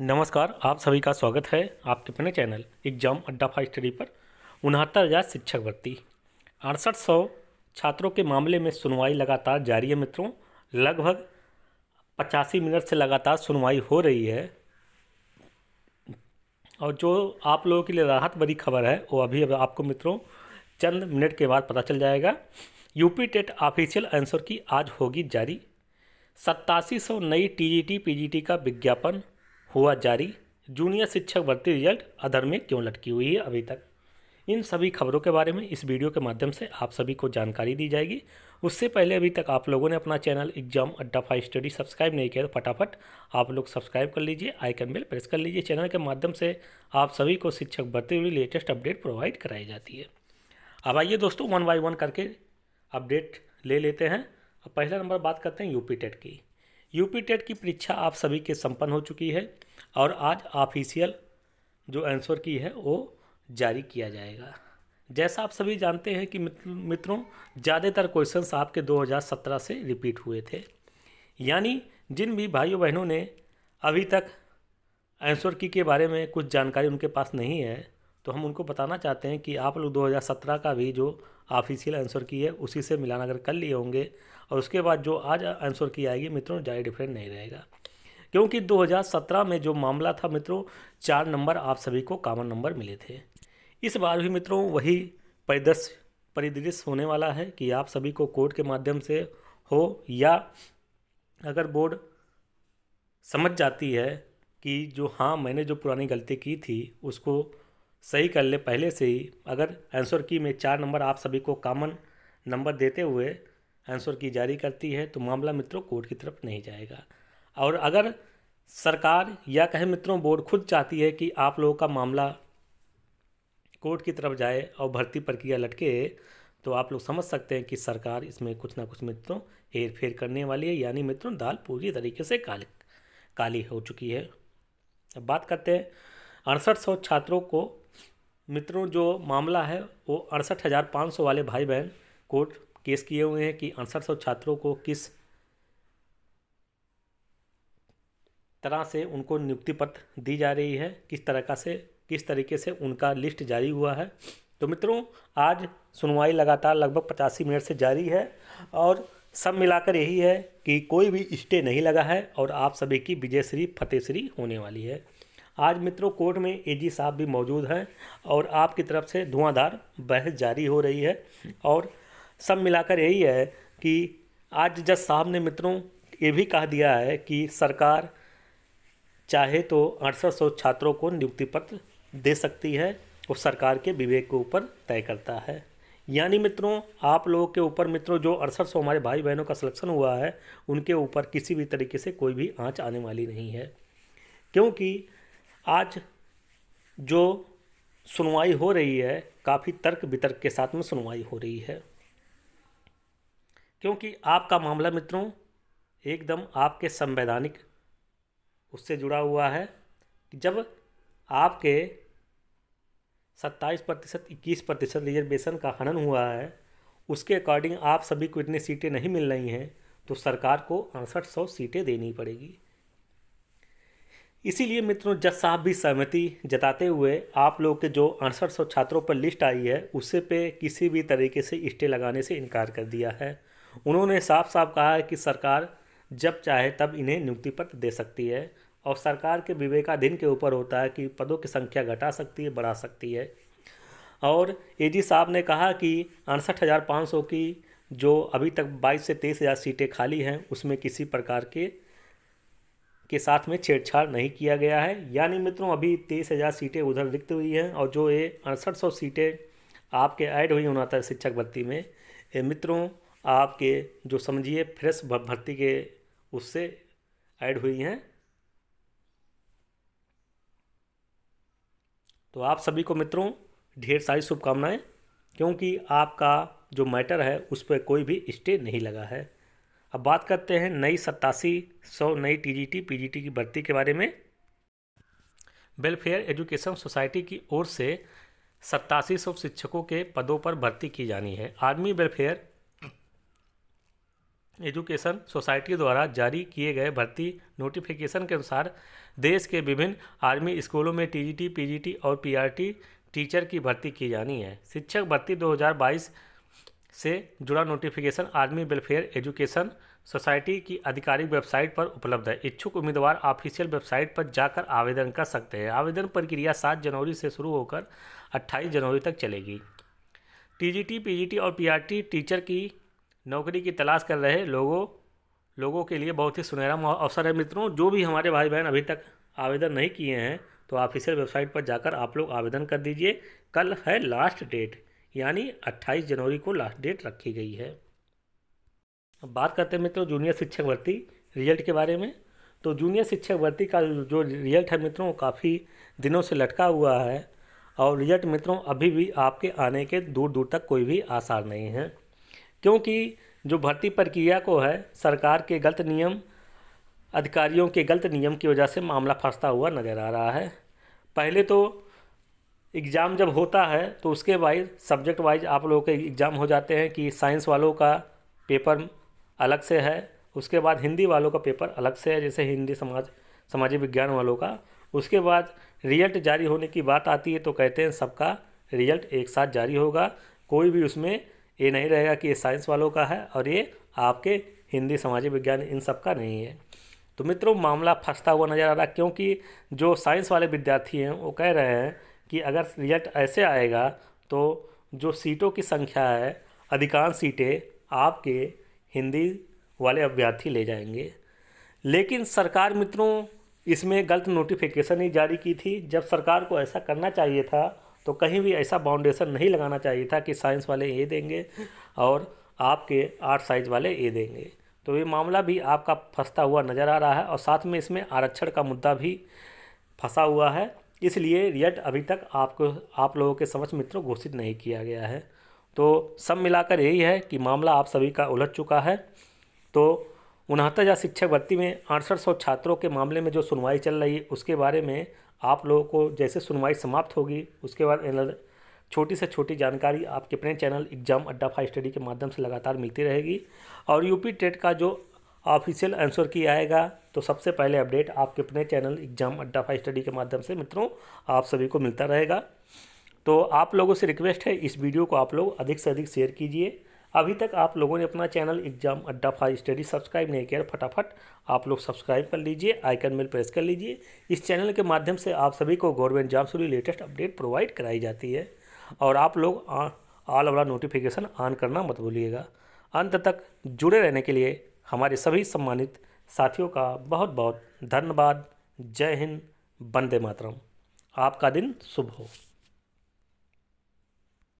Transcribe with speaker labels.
Speaker 1: नमस्कार आप सभी का स्वागत है आपके अपने channel exam Adda five study पर उनहत्तर हज़ार शिक्षक भर्ती अड़सठ सौ छात्रों के मामले में सुनवाई लगातार जारी है मित्रों लगभग पचासी मिनट से लगातार सुनवाई हो रही है और जो आप लोगों के लिए राहत भरी खबर है वो अभी आपको मित्रों चंद मिनट के बाद पता चल जाएगा यूपी टेट ऑफिशियल आंसर की आज होगी जारी सत्तासी सौ नई जी टी का विज्ञापन हुआ जारी जूनियर शिक्षक भर्ती रिजल्ट अधर में क्यों लटकी हुई है अभी तक इन सभी खबरों के बारे में इस वीडियो के माध्यम से आप सभी को जानकारी दी जाएगी उससे पहले अभी तक आप लोगों ने अपना channel exam Adda five study subscribe नहीं किया तो फटाफट आप लोग सब्सक्राइब कर लीजिए आइकन बेल प्रेस कर लीजिए चैनल के माध्यम से आप सभी को शिक्षक भर्ती हुई लेटेस्ट अपडेट प्रोवाइड कराई जाती है अब आइए दोस्तों वन बाई वन करके अपडेट ले लेते हैं पहला नंबर बात करते हैं यूपी टेट की यूपी टेट की परीक्षा आप सभी के संपन्न हो चुकी है और आज ऑफिशियल जो आंसर की है वो जारी किया जाएगा जैसा आप सभी जानते हैं कि मित्रों ज़्यादातर क्वेश्चंस आपके 2017 से रिपीट हुए थे यानी जिन भी भाइयों बहनों ने अभी तक आंसर की के बारे में कुछ जानकारी उनके पास नहीं है तो हम उनको बताना चाहते हैं कि आप लोग 2017 का भी जो ऑफिशियल आंसर की है उसी से मिलान अगर कर लिए होंगे और उसके बाद जो आज आंसर की आएगी मित्रों ज़्यादा डिफरेंट नहीं रहेगा क्योंकि 2017 में जो मामला था मित्रों चार नंबर आप सभी को कामन नंबर मिले थे इस बार भी मित्रों वही परिदृश्य परिदृश्य होने वाला है कि आप सभी को कोर्ट के माध्यम से हो या अगर बोर्ड समझ जाती है कि जो हाँ मैंने जो पुरानी गलती की थी उसको सही कर ले पहले से ही अगर आंसर की में चार नंबर आप सभी को कॉमन नंबर देते हुए आंसर की जारी करती है तो मामला मित्रों कोर्ट की तरफ नहीं जाएगा और अगर सरकार या कहे मित्रों बोर्ड खुद चाहती है कि आप लोगों का मामला कोर्ट की तरफ जाए और भर्ती प्रक्रिया लटके तो आप लोग समझ सकते हैं कि सरकार इसमें कुछ ना कुछ मित्रों हेर फेर करने वाली है यानी मित्रों दाल पूरी तरीके से काली काली हो चुकी है अब बात करते हैं अड़सठ सौ छात्रों को मित्रों जो मामला है वो अड़सठ हज़ार पाँच सौ वाले भाई बहन कोर्ट केस किए हुए हैं कि अड़सठ सौ छात्रों को किस तरह से उनको नियुक्ति पत्र दी जा रही है किस तरह का से किस तरीके से उनका लिस्ट जारी हुआ है तो मित्रों आज सुनवाई लगातार लगभग पचासी मिनट से जारी है और सब मिलाकर यही है कि कोई भी स्टे नहीं लगा है और आप सभी की विजयश्री फतेहश्री होने वाली है आज मित्रों कोर्ट में एजी साहब भी मौजूद हैं और आपकी तरफ से धुआंधार बहस जारी हो रही है और सब मिलाकर यही है कि आज जज साहब ने मित्रों ये भी कहा दिया है कि सरकार चाहे तो अड़सठ छात्रों को नियुक्ति पत्र दे सकती है वो सरकार के विवेक के ऊपर तय करता है यानी मित्रों आप लोगों के ऊपर मित्रों जो अड़सठ सौ हमारे भाई बहनों का सिलेक्शन हुआ है उनके ऊपर किसी भी तरीके से कोई भी आँच आने वाली नहीं है क्योंकि आज जो सुनवाई हो रही है काफ़ी तर्क वितर्क के साथ में सुनवाई हो रही है क्योंकि आपका मामला मित्रों एकदम आपके संवैधानिक उससे जुड़ा हुआ है कि जब आपके सत्ताईस प्रतिशत इक्कीस प्रतिशत रिजर्वेशन का हनन हुआ है उसके अकॉर्डिंग आप सभी को इतनी सीटें नहीं मिल रही हैं तो सरकार को अड़सठ सौ सीटें देनी पड़ेगी इसीलिए मित्रों जज साहब भी सहमति जताते हुए आप लोग के जो अड़सठ सौ छात्रों पर लिस्ट आई है उससे पे किसी भी तरीके से स्टे लगाने से इनकार कर दिया है उन्होंने साफ साफ कहा है कि सरकार जब चाहे तब इन्हें नियुक्ति पत्र दे सकती है और सरकार के विवेकाधीन के ऊपर होता है कि पदों की संख्या घटा सकती है बढ़ा सकती है और ए साहब ने कहा कि अड़सठ हज़ार पाँच सौ की जो अभी तक बाईस से तेईस हज़ार सीटें खाली हैं उसमें किसी प्रकार के के साथ में छेड़छाड़ नहीं किया गया है यानी मित्रों अभी तेईस हज़ार सीटें उधर रिक्त हुई हैं और जो ये अड़सठ सौ सीटें आपके ऐड हुई होना था शिक्षक भर्ती में ये मित्रों आपके जो समझिए फ्रेश भर्ती के उससे ऐड हुई हैं तो आप सभी को मित्रों ढेर सारी शुभकामनाएं क्योंकि आपका जो मैटर है उस पर कोई भी स्टे नहीं लगा है अब बात करते हैं नई सत्तासी सौ नई टीजीटी पीजीटी की भर्ती के बारे में वेलफेयर एजुकेशन सोसाइटी की ओर से सत्तासी सौ शिक्षकों के पदों पर भर्ती की जानी है आर्मी वेलफेयर एजुकेशन सोसाइटी द्वारा जारी किए गए भर्ती नोटिफिकेशन के अनुसार देश के विभिन्न आर्मी स्कूलों में टीजीटी, पीजीटी और पीआरटी टीचर की भर्ती की जानी है शिक्षक भर्ती से जुड़ा notification army welfare education society की आधिकारिक वेबसाइट पर उपलब्ध है इच्छुक उम्मीदवार ऑफिशियल वेबसाइट पर जाकर आवेदन कर सकते हैं आवेदन प्रक्रिया सात जनवरी से शुरू होकर अट्ठाईस जनवरी तक चलेगी टीजीटी, पीजीटी और पीआरटी टीचर की नौकरी की तलाश कर रहे लोगों लोगों के लिए बहुत ही सुनहरा अवसर है मित्रों जो भी हमारे भाई बहन अभी तक आवेदन नहीं किए हैं तो ऑफिशियल वेबसाइट पर जाकर आप लोग आवेदन कर दीजिए कल है लास्ट डेट यानी 28 जनवरी को लास्ट डेट रखी गई है अब बात करते हैं मित्रों जूनियर शिक्षक भर्ती रिजल्ट के बारे में तो जूनियर शिक्षक भर्ती का जो रिजल्ट है मित्रों काफ़ी दिनों से लटका हुआ है और रिजल्ट मित्रों अभी भी आपके आने के दूर दूर तक कोई भी आसार नहीं है क्योंकि जो भर्ती प्रक्रिया को है सरकार के गलत नियम अधिकारियों के गलत नियम की वजह से मामला फंसता हुआ नज़र आ रहा है पहले तो एग्ज़ाम जब होता है तो उसके वाइज सब्जेक्ट वाइज आप लोगों के एग्ज़ाम हो जाते हैं कि साइंस वालों का पेपर अलग से है उसके बाद हिंदी वालों का पेपर अलग से है जैसे हिंदी समाज सामाजिक विज्ञान वालों का उसके बाद रिजल्ट जारी होने की बात आती है तो कहते हैं सबका रिजल्ट एक साथ जारी होगा कोई भी उसमें ये नहीं रहेगा कि ये साइंस वालों का है और ये आपके हिंदी सामाजिक विज्ञान इन सब का नहीं है तो मित्रों मामला फंसता हुआ नज़र आ रहा क्योंकि जो साइंस वाले विद्यार्थी हैं वो कह रहे हैं कि अगर रिजल्ट ऐसे आएगा तो जो सीटों की संख्या है अधिकांश सीटें आपके हिंदी वाले अभ्यर्थी ले जाएंगे लेकिन सरकार मित्रों इसमें गलत नोटिफिकेशन ही जारी की थी जब सरकार को ऐसा करना चाहिए था तो कहीं भी ऐसा बाउंडेशन नहीं लगाना चाहिए था कि साइंस वाले ये देंगे और आपके आर्ट साइज वाले ये देंगे तो ये मामला भी आपका फंसता हुआ नज़र आ रहा है और साथ में इसमें आरक्षण का मुद्दा भी फंसा हुआ है इसलिए रियट अभी तक आपको आप लोगों के समक्ष मित्रों घोषित नहीं किया गया है तो सब मिलाकर यही है कि मामला आप सभी का उलझ चुका है तो उनहत्तर हज़ार शिक्षक भर्ती में अड़सठ सौ छात्रों के मामले में जो सुनवाई चल रही है उसके बारे में आप लोगों को जैसे सुनवाई समाप्त होगी उसके बाद छोटी से छोटी जानकारी आपके अपने channel exam Adda five study के माध्यम से लगातार मिलती रहेगी और यूपी टेट का जो ऑफिशियल आंसर की आएगा तो सबसे पहले अपडेट आपके अपने channel exam Adda five study के माध्यम से मित्रों आप सभी को मिलता रहेगा तो आप लोगों से रिक्वेस्ट है इस वीडियो को आप लोग अधिक से अधिक शेयर कीजिए अभी तक आप लोगों ने अपना channel exam Adda five study subscribe नहीं किया फटाफट आप लोग सब्सक्राइब कर लीजिए आइकन में प्रेस कर लीजिए इस चैनल के माध्यम से आप सभी को गवर्नमेंट एग्जाम से लेटेस्ट अपडेट प्रोवाइड कराई जाती है और आप लोग ऑल ओवर नोटिफिकेशन ऑन करना मत भूलिएगा अंत तक जुड़े रहने के लिए हमारे सभी सम्मानित साथियों का बहुत बहुत धन्यवाद जय हिंद वंदे मातरम आपका दिन शुभ हो